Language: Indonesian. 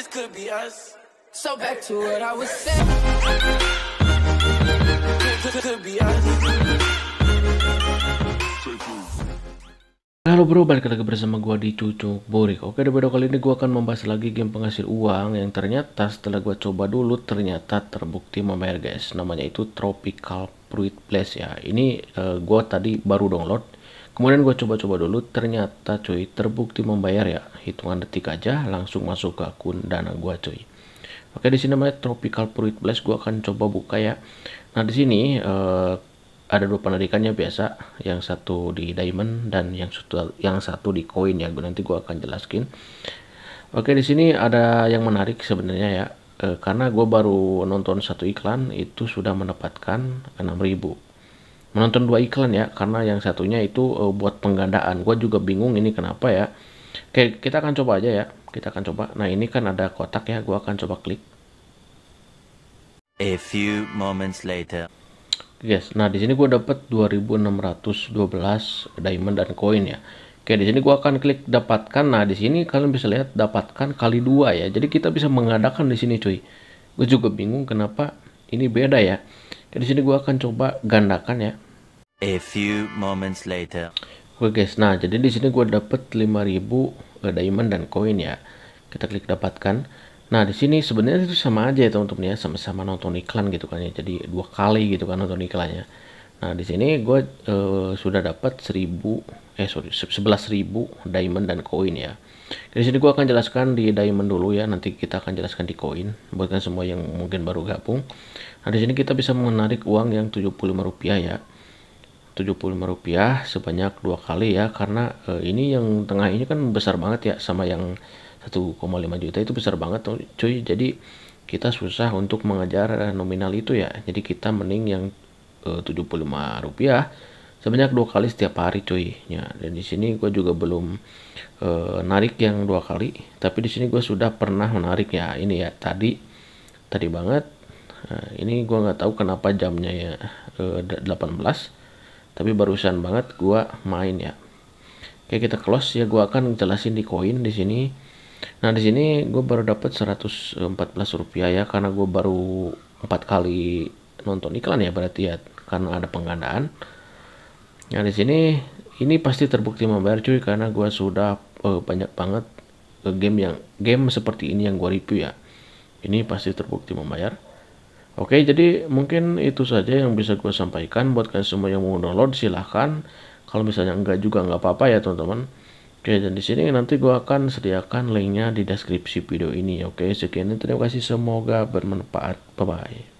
this could be us. So back to what I was saying. Could be us. Halo bro, balik lagi bersama gua di Cucuk Borik. Oke, di video kali ini gua akan membahas lagi game penghasil uang yang ternyata setelah gua coba dulu ternyata terbukti membayar guys. Namanya itu Tropical Fruit Place ya. Ini uh, gua tadi baru download kemudian gue coba-coba dulu ternyata cuy terbukti membayar ya hitungan detik aja langsung masuk ke akun dana gue cuy oke di sini namanya tropical fruit blast gue akan coba buka ya nah di sini eh, ada dua penarikannya biasa yang satu di diamond dan yang satu yang satu di koin ya Gue nanti gue akan jelaskan oke di sini ada yang menarik sebenarnya ya eh, karena gue baru nonton satu iklan itu sudah mendapatkan 6000 menonton dua iklan ya karena yang satunya itu uh, buat penggandaan gue juga bingung ini kenapa ya Oke, kita akan coba aja ya kita akan coba nah ini kan ada kotak ya gue akan coba klik a few moments later guys nah di sini gue dapat 2612 diamond dan koin ya Oke, di sini gua akan klik dapatkan. Nah, di sini kalian bisa lihat dapatkan kali dua ya. Jadi kita bisa mengadakan di sini, cuy. Gue juga bingung kenapa ini beda ya. Jadi di sini gua akan coba gandakan ya. A few moments later. Oke okay guys, nah jadi di sini gue dapet 5000 eh, diamond dan koin ya. Kita klik dapatkan. Nah di sini sebenarnya itu sama aja ya teman-teman ya, sama-sama nonton iklan gitu kan ya. Jadi dua kali gitu kan nonton iklannya. Nah di sini gue uh, sudah dapat 1000 eh sorry 11000 diamond dan koin ya. Di sini gue akan jelaskan di diamond dulu ya, nanti kita akan jelaskan di koin Buatkan semua yang mungkin baru gabung. Nah di sini kita bisa menarik uang yang 75 rupiah ya rp rupiah sebanyak dua kali ya karena e, ini yang tengah ini kan besar banget ya sama yang 1,5 juta itu besar banget cuy jadi kita susah untuk mengejar eh, nominal itu ya jadi kita mending yang e, eh, 75 rupiah sebanyak dua kali setiap hari cuy ya dan di sini gue juga belum e, narik yang dua kali tapi di sini gue sudah pernah menarik ya ini ya tadi tadi banget nah, ini gue nggak tahu kenapa jamnya ya 18 tapi barusan banget gua main ya oke kita close ya gua akan jelasin di koin di sini nah di sini gue baru dapat 114 rupiah ya karena gue baru empat kali nonton iklan ya berarti ya karena ada penggandaan nah di sini ini pasti terbukti membayar cuy karena gue sudah uh, banyak banget eh, game yang game seperti ini yang gue review ya ini pasti terbukti membayar Oke, jadi mungkin itu saja yang bisa gue sampaikan buat kalian semua yang mau download silahkan. Kalau misalnya enggak juga enggak apa-apa ya teman-teman. Oke, dan di sini nanti gue akan sediakan linknya di deskripsi video ini. Oke, sekian terima kasih semoga bermanfaat. Bye bye.